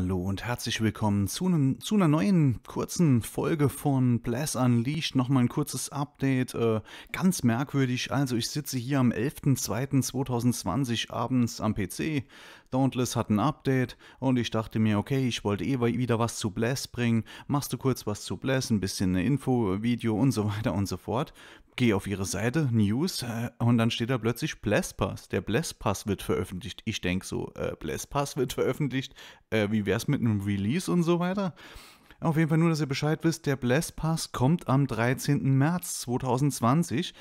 Hallo und herzlich willkommen zu, einem, zu einer neuen kurzen Folge von Bless Unleashed. Nochmal ein kurzes Update. Äh, ganz merkwürdig. Also ich sitze hier am 11.02.2020 abends am PC. Dauntless hat ein Update und ich dachte mir, okay, ich wollte eh wieder was zu Bless bringen. Machst du kurz was zu Bless, ein bisschen eine Info, Video und so weiter und so fort. Gehe auf ihre Seite, News, äh, und dann steht da plötzlich Bless Pass. Der Bless Pass wird veröffentlicht. Ich denke so, äh, Bless Pass wird veröffentlicht. Äh, wie wie wäre es mit einem Release und so weiter? Auf jeden Fall nur, dass ihr Bescheid wisst, der Bless Pass kommt am 13. März 2020.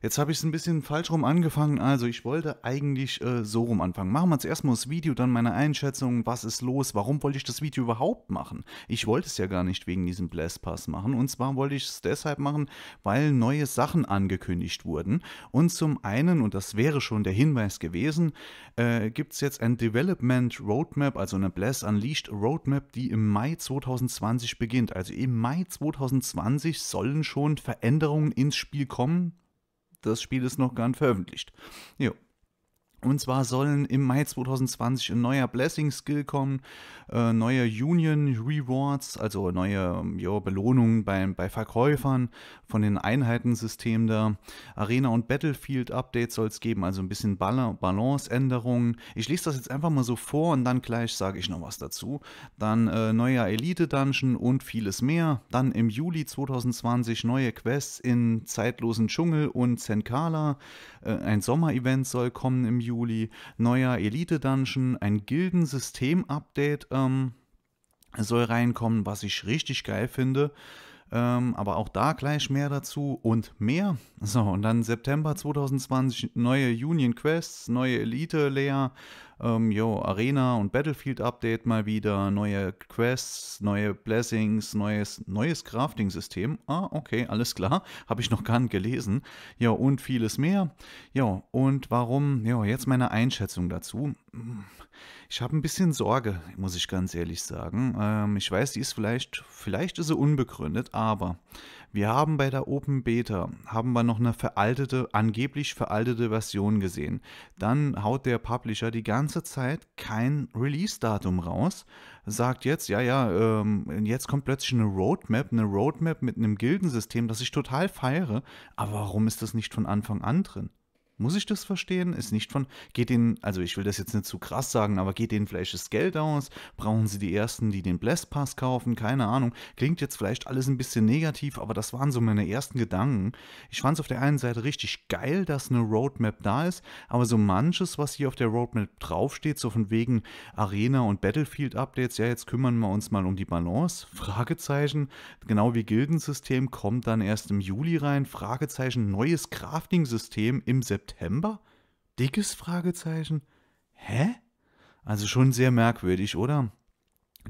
Jetzt habe ich es ein bisschen falsch rum angefangen, also ich wollte eigentlich äh, so rum anfangen. Machen wir zuerst mal das Video, dann meine Einschätzung, was ist los, warum wollte ich das Video überhaupt machen? Ich wollte es ja gar nicht wegen diesem Bless Pass machen und zwar wollte ich es deshalb machen, weil neue Sachen angekündigt wurden und zum einen, und das wäre schon der Hinweis gewesen, äh, gibt es jetzt ein Development Roadmap, also eine Bless Unleashed Roadmap, die im Mai 2020 2020 beginnt. Also im Mai 2020 sollen schon Veränderungen ins Spiel kommen. Das Spiel ist noch gar nicht veröffentlicht. Jo. Und zwar sollen im Mai 2020 ein neuer Blessing Skill kommen, äh, neue Union Rewards, also neue ähm, jo, Belohnungen bei, bei Verkäufern von den Einheitensystemen der Arena und Battlefield Updates soll es geben, also ein bisschen Bal Balanceänderungen. Ich lese das jetzt einfach mal so vor und dann gleich sage ich noch was dazu. Dann äh, neuer Elite Dungeon und vieles mehr. Dann im Juli 2020 neue Quests in Zeitlosen Dschungel und Zenkala. Äh, ein Sommer-Event soll kommen im Juli. Juli, neuer Elite-Dungeon, ein Gildensystem-Update ähm, soll reinkommen, was ich richtig geil finde. Ähm, aber auch da gleich mehr dazu und mehr. So, und dann September 2020 neue Union Quests, neue Elite-Layer ähm, jo, Arena und Battlefield-Update mal wieder, neue Quests, neue Blessings, neues, neues Crafting-System. Ah, okay, alles klar. Habe ich noch gar nicht gelesen. Ja, und vieles mehr. Ja, und warum? Ja, jetzt meine Einschätzung dazu. Ich habe ein bisschen Sorge, muss ich ganz ehrlich sagen. Ähm, ich weiß, die ist vielleicht, vielleicht ist sie unbegründet, aber wir haben bei der Open Beta, haben wir noch eine veraltete, angeblich veraltete Version gesehen. Dann haut der Publisher die ganze ganze Zeit kein Release-Datum raus, sagt jetzt, ja, ja, ähm, jetzt kommt plötzlich eine Roadmap, eine Roadmap mit einem Gildensystem, das ich total feiere, aber warum ist das nicht von Anfang an drin? Muss ich das verstehen? Ist nicht von, geht denen, also ich will das jetzt nicht zu krass sagen, aber geht denen vielleicht das Geld aus? Brauchen sie die Ersten, die den Bless Pass kaufen? Keine Ahnung. Klingt jetzt vielleicht alles ein bisschen negativ, aber das waren so meine ersten Gedanken. Ich fand es auf der einen Seite richtig geil, dass eine Roadmap da ist, aber so manches, was hier auf der Roadmap draufsteht, so von wegen Arena und Battlefield Updates, ja, jetzt kümmern wir uns mal um die Balance? Fragezeichen. Genau wie Gildensystem kommt dann erst im Juli rein. Fragezeichen. Neues Crafting-System im September. September? Dickes Fragezeichen? Hä? Also schon sehr merkwürdig, oder?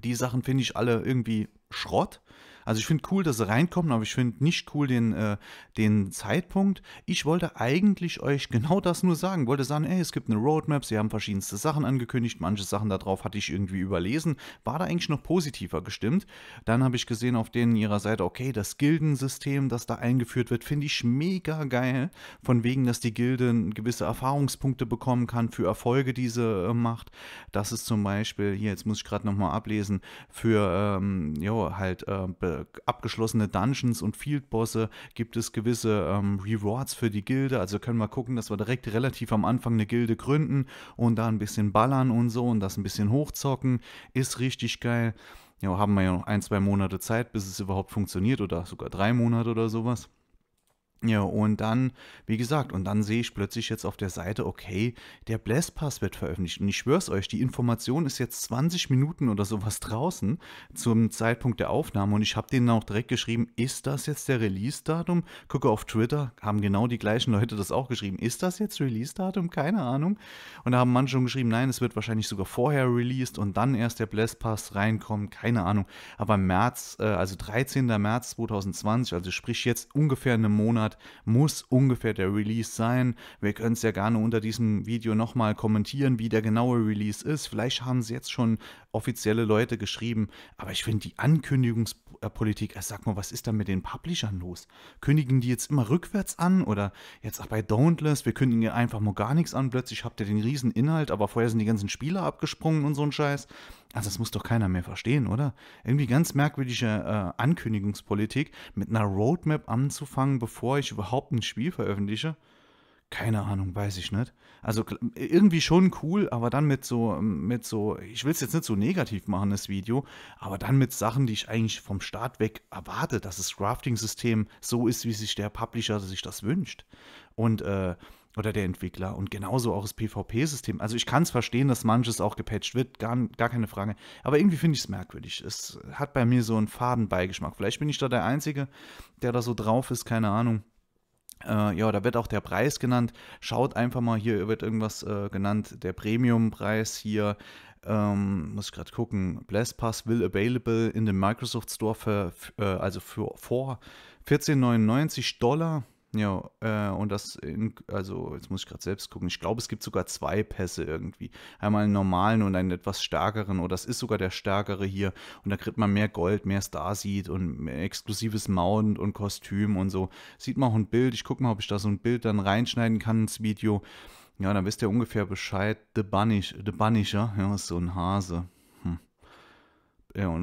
Die Sachen finde ich alle irgendwie Schrott. Also ich finde cool, dass sie reinkommen, aber ich finde nicht cool den, äh, den Zeitpunkt. Ich wollte eigentlich euch genau das nur sagen. Wollte sagen, ey, es gibt eine Roadmap, sie haben verschiedenste Sachen angekündigt, manche Sachen darauf hatte ich irgendwie überlesen, war da eigentlich noch positiver gestimmt. Dann habe ich gesehen auf denen ihrer Seite, okay, das Gildensystem, das da eingeführt wird, finde ich mega geil. Von wegen, dass die Gilde gewisse Erfahrungspunkte bekommen kann für Erfolge, die sie äh, macht. Das ist zum Beispiel, hier, jetzt muss ich gerade nochmal ablesen, für, ähm, jo, halt, äh, abgeschlossene Dungeons und Fieldbosse, gibt es gewisse ähm, Rewards für die Gilde. Also können wir gucken, dass wir direkt relativ am Anfang eine Gilde gründen und da ein bisschen ballern und so und das ein bisschen hochzocken. Ist richtig geil. Ja, haben wir ja noch ein, zwei Monate Zeit, bis es überhaupt funktioniert oder sogar drei Monate oder sowas. Ja, und dann, wie gesagt, und dann sehe ich plötzlich jetzt auf der Seite, okay, der Blast Pass wird veröffentlicht. Und ich schwör's euch, die Information ist jetzt 20 Minuten oder sowas draußen zum Zeitpunkt der Aufnahme. Und ich habe denen auch direkt geschrieben, ist das jetzt der Release-Datum? Gucke auf Twitter, haben genau die gleichen Leute das auch geschrieben. Ist das jetzt Release-Datum? Keine Ahnung. Und da haben manche schon geschrieben, nein, es wird wahrscheinlich sogar vorher released und dann erst der Blast Pass reinkommen. Keine Ahnung. Aber März, äh, also 13. März 2020, also sprich jetzt ungefähr einen Monat hat, muss ungefähr der Release sein. Wir können es ja gerne unter diesem Video nochmal kommentieren, wie der genaue Release ist. Vielleicht haben es jetzt schon offizielle Leute geschrieben, aber ich finde die Ankündigungspolitik, also sag mal, was ist da mit den Publishern los? Kündigen die jetzt immer rückwärts an oder jetzt auch bei Dauntless, wir kündigen ja einfach mal gar nichts an, plötzlich habt ihr den riesen Inhalt, aber vorher sind die ganzen Spieler abgesprungen und so ein Scheiß. Also das muss doch keiner mehr verstehen, oder? Irgendwie ganz merkwürdige äh, Ankündigungspolitik, mit einer Roadmap anzufangen, bevor ich überhaupt ein Spiel veröffentliche. Keine Ahnung, weiß ich nicht. Also irgendwie schon cool, aber dann mit so, ähm, mit so, ich will es jetzt nicht so negativ machen, das Video, aber dann mit Sachen, die ich eigentlich vom Start weg erwarte, dass das Crafting-System so ist, wie sich der Publisher sich das wünscht. Und äh, oder der Entwickler und genauso auch das PvP-System. Also ich kann es verstehen, dass manches auch gepatcht wird, gar, gar keine Frage. Aber irgendwie finde ich es merkwürdig. Es hat bei mir so einen Fadenbeigeschmack. Vielleicht bin ich da der Einzige, der da so drauf ist, keine Ahnung. Äh, ja, da wird auch der Preis genannt. Schaut einfach mal, hier wird irgendwas äh, genannt, der Premium-Preis hier. Ähm, muss ich gerade gucken, Bless Pass will available in dem Microsoft Store für, äh, also für vor 14,99 Dollar. Ja, äh, und das, in, also jetzt muss ich gerade selbst gucken. Ich glaube, es gibt sogar zwei Pässe irgendwie. Einmal einen normalen und einen etwas stärkeren. Oder oh, das ist sogar der stärkere hier. Und da kriegt man mehr Gold, mehr Starseed und mehr exklusives Mount und Kostüm und so. Sieht man auch ein Bild. Ich gucke mal, ob ich da so ein Bild dann reinschneiden kann ins Video. Ja, dann wisst ihr ungefähr Bescheid. The Bunny, The Punisher, ja, ist so ein Hase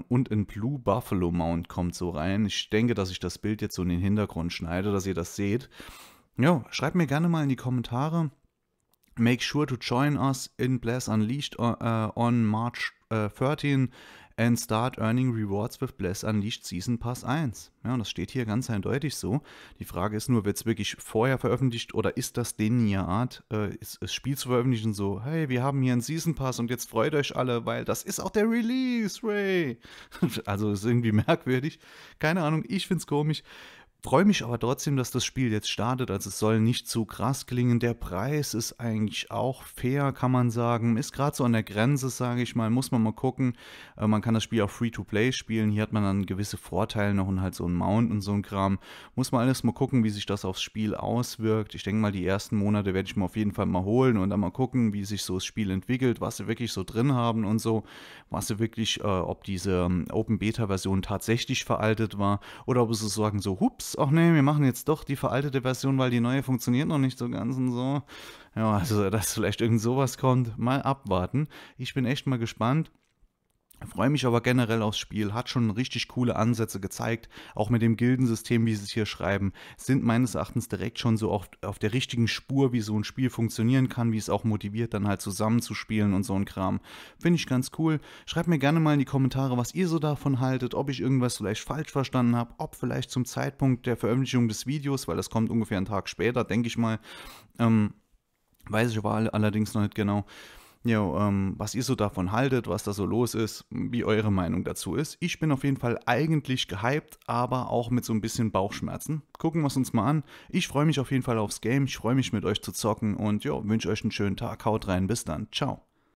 und in Blue Buffalo Mount kommt so rein. Ich denke, dass ich das Bild jetzt so in den Hintergrund schneide, dass ihr das seht. Ja, schreibt mir gerne mal in die Kommentare. Make sure to join us in Bless Unleashed äh, äh, on, March 13. Äh, and start earning rewards with Bless Unleashed Season Pass 1. Ja, und das steht hier ganz eindeutig so. Die Frage ist nur, wird es wirklich vorher veröffentlicht oder ist das denen ihr Art, äh, das Spiel zu veröffentlichen so, hey, wir haben hier einen Season Pass und jetzt freut euch alle, weil das ist auch der Release, Ray. also ist irgendwie merkwürdig. Keine Ahnung, ich finde es komisch. Freue mich aber trotzdem, dass das Spiel jetzt startet. Also es soll nicht zu krass klingen. Der Preis ist eigentlich auch fair, kann man sagen. Ist gerade so an der Grenze, sage ich mal. Muss man mal gucken. Äh, man kann das Spiel auch Free-to-Play spielen. Hier hat man dann gewisse Vorteile noch und halt so ein Mount und so ein Kram. Muss man alles mal gucken, wie sich das aufs Spiel auswirkt. Ich denke mal, die ersten Monate werde ich mir auf jeden Fall mal holen und dann mal gucken, wie sich so das Spiel entwickelt, was sie wirklich so drin haben und so. Was sie wirklich, äh, ob diese ähm, Open-Beta-Version tatsächlich veraltet war oder ob sie sagen, so, hups, jetzt, ach nee, wir machen jetzt doch die veraltete Version, weil die neue funktioniert noch nicht so ganz und so. Ja, also dass vielleicht irgend sowas kommt, mal abwarten. Ich bin echt mal gespannt. Freue mich aber generell aufs Spiel, hat schon richtig coole Ansätze gezeigt, auch mit dem Gildensystem, wie sie es hier schreiben, sind meines Erachtens direkt schon so auf, auf der richtigen Spur, wie so ein Spiel funktionieren kann, wie es auch motiviert, dann halt zusammenzuspielen und so ein Kram. Finde ich ganz cool. Schreibt mir gerne mal in die Kommentare, was ihr so davon haltet, ob ich irgendwas vielleicht falsch verstanden habe, ob vielleicht zum Zeitpunkt der Veröffentlichung des Videos, weil das kommt ungefähr einen Tag später, denke ich mal, ähm, weiß ich aber allerdings noch nicht genau, yo, ähm, was ihr so davon haltet, was da so los ist, wie eure Meinung dazu ist. Ich bin auf jeden Fall eigentlich gehypt, aber auch mit so ein bisschen Bauchschmerzen. Gucken wir es uns mal an. Ich freue mich auf jeden Fall aufs Game, ich freue mich mit euch zu zocken und wünsche euch einen schönen Tag. Haut rein, bis dann. Ciao.